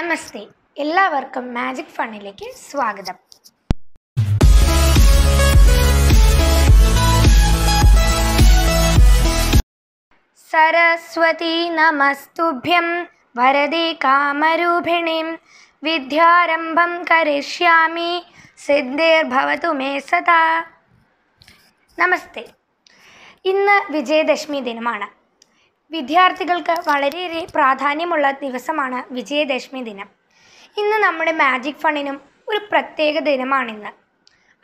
നമസ്തേ എല്ലാവർക്കും മാജിക് ഫണ്ണിലേക്ക് സ്വാഗതം സരസ്വതി നമസ്തുഭ്യം വരദി കാമരൂപിണീം വിദ്യാരംഭം കരിഷ്യാമി സിദ്ധിർഭവതു മേ സദാ നമസ്തേ ഇന്ന് വിജയദശമി ദിനമാണ് വിദ്യാർത്ഥികൾക്ക് വളരെയേറെ പ്രാധാന്യമുള്ള ദിവസമാണ് വിജയദശമി ദിനം ഇന്ന് നമ്മുടെ മാജിക് ഫണ്ണിനും ഒരു പ്രത്യേക ദിനമാണിന്ന്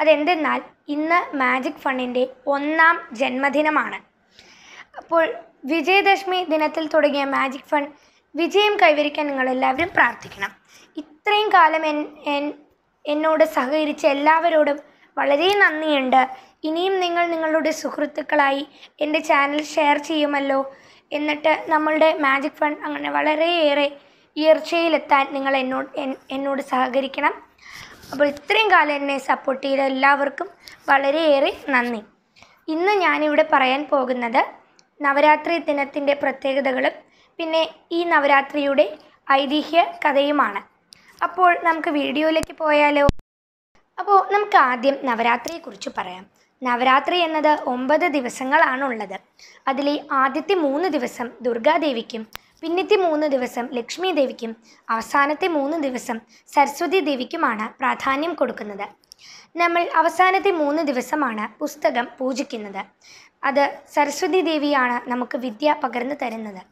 അതെന്തെന്നാൽ ഇന്ന് മാജിക് ഫണ്ണിൻ്റെ ഒന്നാം ജന്മദിനമാണ് അപ്പോൾ വിജയദശമി ദിനത്തിൽ തുടങ്ങിയ മാജിക് ഫണ്ട് വിജയം കൈവരിക്കാൻ നിങ്ങളെല്ലാവരും പ്രാർത്ഥിക്കണം ഇത്രയും കാലം എന്നോട് സഹകരിച്ച എല്ലാവരോടും വളരെ നന്ദിയുണ്ട് ഇനിയും നിങ്ങൾ നിങ്ങളുടെ സുഹൃത്തുക്കളായി എൻ്റെ ചാനൽ ഷെയർ ചെയ്യുമല്ലോ എന്നിട്ട് നമ്മളുടെ മാജിക് ഫണ്ട് അങ്ങനെ വളരെയേറെ ഉയർച്ചയിലെത്താൻ നിങ്ങൾ എന്നോട് എന്നോട് സഹകരിക്കണം അപ്പോൾ ഇത്രയും കാലം എന്നെ സപ്പോർട്ട് ചെയ്ത എല്ലാവർക്കും വളരെയേറെ നന്ദി ഇന്ന് ഞാനിവിടെ പറയാൻ പോകുന്നത് നവരാത്രി ദിനത്തിൻ്റെ പ്രത്യേകതകളും പിന്നെ ഈ നവരാത്രിയുടെ ഐതിഹ്യ കഥയുമാണ് അപ്പോൾ നമുക്ക് വീഡിയോയിലേക്ക് പോയാലോ അപ്പോൾ നമുക്ക് ആദ്യം നവരാത്രിയെക്കുറിച്ച് പറയാം നവരാത്രി എന്നത് ഒമ്പത് ദിവസങ്ങളാണുള്ളത് അതിലെ ആദ്യത്തെ മൂന്ന് ദിവസം ദുർഗാദേവിക്കും പിന്നത്തെ മൂന്ന് ദിവസം ലക്ഷ്മി ദേവിക്കും അവസാനത്തെ മൂന്ന് ദിവസം സരസ്വതി ദേവിക്കുമാണ് പ്രാധാന്യം കൊടുക്കുന്നത് നമ്മൾ അവസാനത്തെ മൂന്ന് ദിവസമാണ് പുസ്തകം പൂജിക്കുന്നത് അത് സരസ്വതി ദേവിയാണ് നമുക്ക് വിദ്യ പകർന്നു തരുന്നത്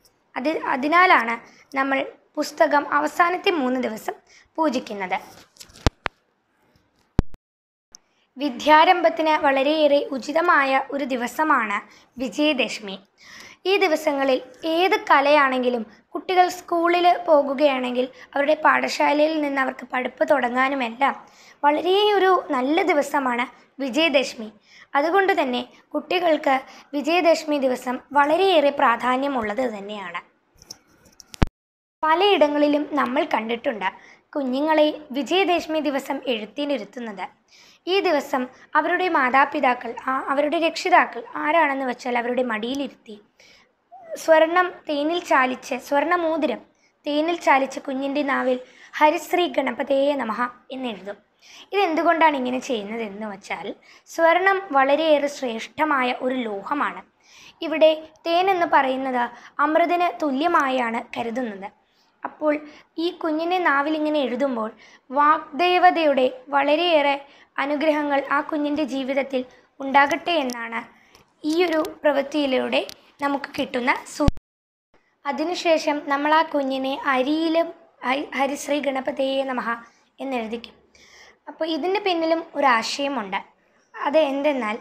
അത് അതിനാലാണ് നമ്മൾ പുസ്തകം അവസാനത്തെ മൂന്ന് ദിവസം പൂജിക്കുന്നത് വിദ്യാരംഭത്തിന് വളരെയേറെ ഉചിതമായ ഒരു ദിവസമാണ് വിജയദശമി ഈ ദിവസങ്ങളിൽ ഏത് കലയാണെങ്കിലും കുട്ടികൾ സ്കൂളിൽ പോകുകയാണെങ്കിൽ അവരുടെ പാഠശാലയിൽ നിന്ന് അവർക്ക് പഠിപ്പ് തുടങ്ങാനുമെല്ലാം വളരെ ഒരു നല്ല ദിവസമാണ് വിജയദശമി അതുകൊണ്ട് തന്നെ കുട്ടികൾക്ക് വിജയദശമി ദിവസം വളരെയേറെ പ്രാധാന്യമുള്ളത് തന്നെയാണ് പലയിടങ്ങളിലും നമ്മൾ കണ്ടിട്ടുണ്ട് കുഞ്ഞുങ്ങളെ വിജയദശമി ദിവസം എഴുത്തിനിരുത്തുന്നത് ഈ ദിവസം അവരുടെ മാതാപിതാക്കൾ അവരുടെ രക്ഷിതാക്കൾ ആരാണെന്ന് വെച്ചാൽ അവരുടെ മടിയിലിരുത്തി സ്വർണം തേനിൽ ചാലിച്ച് സ്വർണമോതിരം തേനിൽ ചാലിച്ച് കുഞ്ഞിൻ്റെ നാവിൽ ഹരിശ്രീ ഗണപതയെ എന്ന് എന്നെഴുതും ഇതെന്തുകൊണ്ടാണ് ഇങ്ങനെ ചെയ്യുന്നത് എന്ന് വെച്ചാൽ സ്വർണം വളരെയേറെ ശ്രേഷ്ഠമായ ഒരു ലോഹമാണ് ഇവിടെ തേൻ എന്ന് പറയുന്നത് അമൃതിന് തുല്യമായാണ് കരുതുന്നത് അപ്പോൾ ഈ കുഞ്ഞിൻ്റെ നാവിലിങ്ങനെ എഴുതുമ്പോൾ വാഗ്ദേവതയുടെ വളരെയേറെ അനുഗ്രഹങ്ങൾ ആ കുഞ്ഞിൻ്റെ ജീവിതത്തിൽ ഉണ്ടാകട്ടെ എന്നാണ് ഈ ഒരു പ്രവൃത്തിയിലൂടെ നമുക്ക് കിട്ടുന്ന സൂ അതിനുശേഷം നമ്മൾ ആ കുഞ്ഞിനെ അരിയിലും ഹരിശ്രീ ഗണപതിയെ നമഹ എന്നെഴുതിക്കും അപ്പോൾ ഇതിൻ്റെ പിന്നിലും ഒരു ആശയമുണ്ട് അത് എന്തെന്നാൽ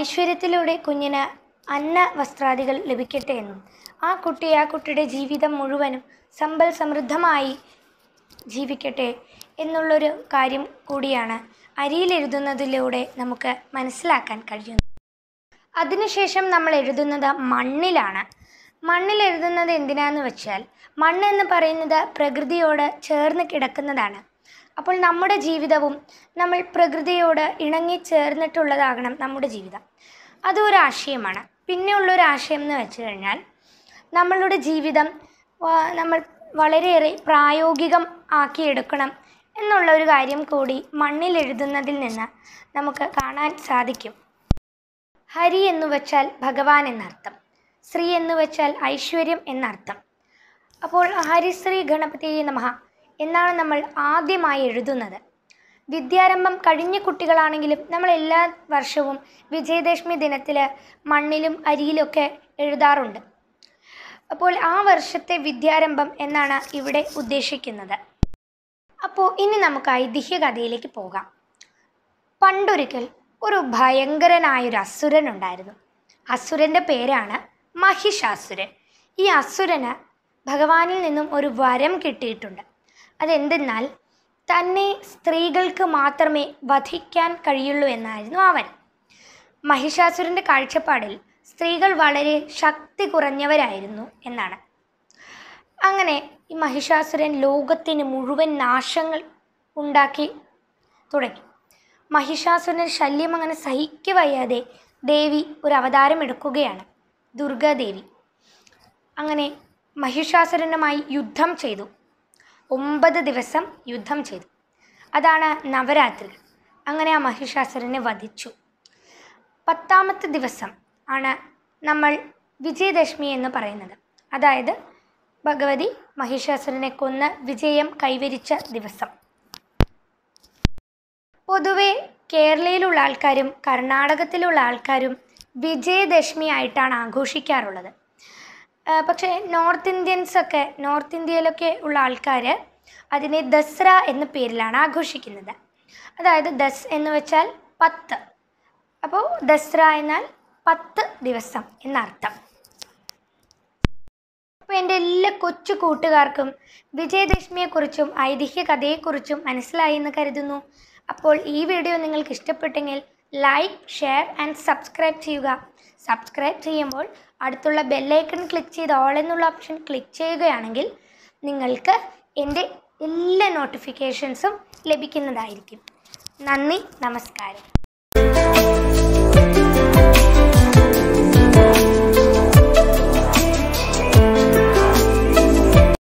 ഐശ്വര്യത്തിലൂടെ കുഞ്ഞിന് അന്ന വസ്ത്രാദികൾ ലഭിക്കട്ടെ എന്നും ആ കുട്ടി ആ കുട്ടിയുടെ ജീവിതം മുഴുവനും സമ്പൽ സമൃദ്ധമായി ജീവിക്കട്ടെ എന്നുള്ളൊരു കാര്യം കൂടിയാണ് അരിയിലെഴുതുന്നതിലൂടെ നമുക്ക് മനസ്സിലാക്കാൻ കഴിയുന്നത് അതിനുശേഷം നമ്മൾ എഴുതുന്നത് മണ്ണിലാണ് മണ്ണിൽ എഴുതുന്നത് എന്തിനാന്ന് വെച്ചാൽ മണ്ണ് എന്ന് പറയുന്നത് പ്രകൃതിയോട് ചേർന്ന് കിടക്കുന്നതാണ് അപ്പോൾ നമ്മുടെ ജീവിതവും നമ്മൾ പ്രകൃതിയോട് ഇണങ്ങി ചേർന്നിട്ടുള്ളതാകണം നമ്മുടെ ജീവിതം അതൊരു ആശയമാണ് പിന്നെയുള്ളൊരു ആശയം എന്ന് വെച്ച് കഴിഞ്ഞാൽ നമ്മളുടെ ജീവിതം നമ്മൾ വളരെയേറെ പ്രായോഗികം ആക്കിയെടുക്കണം എന്നുള്ള ഒരു കാര്യം കൂടി മണ്ണിൽ എഴുതുന്നതിൽ നിന്ന് നമുക്ക് കാണാൻ സാധിക്കും ഹരി എന്നു വച്ചാൽ ഭഗവാൻ എന്നർത്ഥം ശ്രീ എന്നു വച്ചാൽ ഐശ്വര്യം എന്നർത്ഥം അപ്പോൾ ഹരിശ്രീ ഗണപതി നമഹ എന്നാണ് നമ്മൾ ആദ്യമായി എഴുതുന്നത് വിദ്യാരംഭം കഴിഞ്ഞ കുട്ടികളാണെങ്കിലും നമ്മൾ എല്ലാ വർഷവും വിജയദശമി ദിനത്തിൽ മണ്ണിലും അരിയിലൊക്കെ എഴുതാറുണ്ട് അപ്പോൾ ആ വർഷത്തെ വിദ്യാരംഭം എന്നാണ് ഇവിടെ ഉദ്ദേശിക്കുന്നത് അപ്പോൾ ഇനി നമുക്ക് ഐതിഹ്യ കഥയിലേക്ക് പോകാം പണ്ടൊരിക്കൽ ഒരു ഭയങ്കരനായൊരു അസുരൻ ഉണ്ടായിരുന്നു അസുരൻ്റെ പേരാണ് മഹിഷാസുരൻ ഈ അസുരന് ഭഗവാനിൽ നിന്നും ഒരു വരം കിട്ടിയിട്ടുണ്ട് അതെന്തെന്നാൽ തന്നെ സ്ത്രീകൾക്ക് മാത്രമേ വധിക്കാൻ കഴിയുള്ളൂ എന്നായിരുന്നു ആ വരം മഹിഷാസുരൻ്റെ കാഴ്ചപ്പാടിൽ സ്ത്രീകൾ വളരെ ശക്തി കുറഞ്ഞവരായിരുന്നു എന്നാണ് അങ്ങനെ ഈ മഹിഷാസുരൻ ലോകത്തിന് മുഴുവൻ നാശങ്ങൾ ഉണ്ടാക്കി തുടങ്ങി മഹിഷാസുരൻ ശല്യം അങ്ങനെ സഹിക്കു വയ്യാതെ ദേവി ഒരു അവതാരം എടുക്കുകയാണ് ദുർഗാദേവി അങ്ങനെ മഹിഷാസുരനുമായി യുദ്ധം ചെയ്തു ഒമ്പത് ദിവസം യുദ്ധം ചെയ്തു അതാണ് നവരാത്രി അങ്ങനെ ആ മഹിഷാസുരനെ വധിച്ചു പത്താമത്തെ ദിവസം ആണ് നമ്മൾ വിജയദശമി എന്ന് പറയുന്നത് അതായത് ഭഗവതി മഹിഷാസുരനെ കൊന്ന് വിജയം കൈവരിച്ച ദിവസം പൊതുവെ കേരളയിലുള്ള ആൾക്കാരും കർണാടകത്തിലുള്ള ആൾക്കാരും വിജയദശമി ആയിട്ടാണ് ആഘോഷിക്കാറുള്ളത് പക്ഷേ നോർത്ത് ഇന്ത്യൻസ് ഒക്കെ നോർത്ത് ഇന്ത്യയിലൊക്കെ ഉള്ള ആൾക്കാർ അതിനെ ദസറ എന്ന പേരിലാണ് ആഘോഷിക്കുന്നത് അതായത് ദസ് എന്ന് വെച്ചാൽ പത്ത് അപ്പോൾ ദസറ എന്നാൽ പത്ത് ദിവസം എന്നർത്ഥം അപ്പോൾ എൻ്റെ എല്ലാ കൊച്ചു കൂട്ടുകാർക്കും വിജയദശമിയെക്കുറിച്ചും ഐതിഹ്യ കഥയെക്കുറിച്ചും മനസ്സിലായി എന്ന് കരുതുന്നു അപ്പോൾ ഈ വീഡിയോ നിങ്ങൾക്ക് ഇഷ്ടപ്പെട്ടെങ്കിൽ ലൈക്ക് ഷെയർ ആൻഡ് സബ്സ്ക്രൈബ് ചെയ്യുക സബ്സ്ക്രൈബ് ചെയ്യുമ്പോൾ അടുത്തുള്ള ബെല്ലൈക്കൺ ക്ലിക്ക് ചെയ്ത് ഓൾ എന്നുള്ള ഓപ്ഷൻ ക്ലിക്ക് ചെയ്യുകയാണെങ്കിൽ നിങ്ങൾക്ക് എൻ്റെ എല്ലാ നോട്ടിഫിക്കേഷൻസും ലഭിക്കുന്നതായിരിക്കും നന്ദി നമസ്കാരം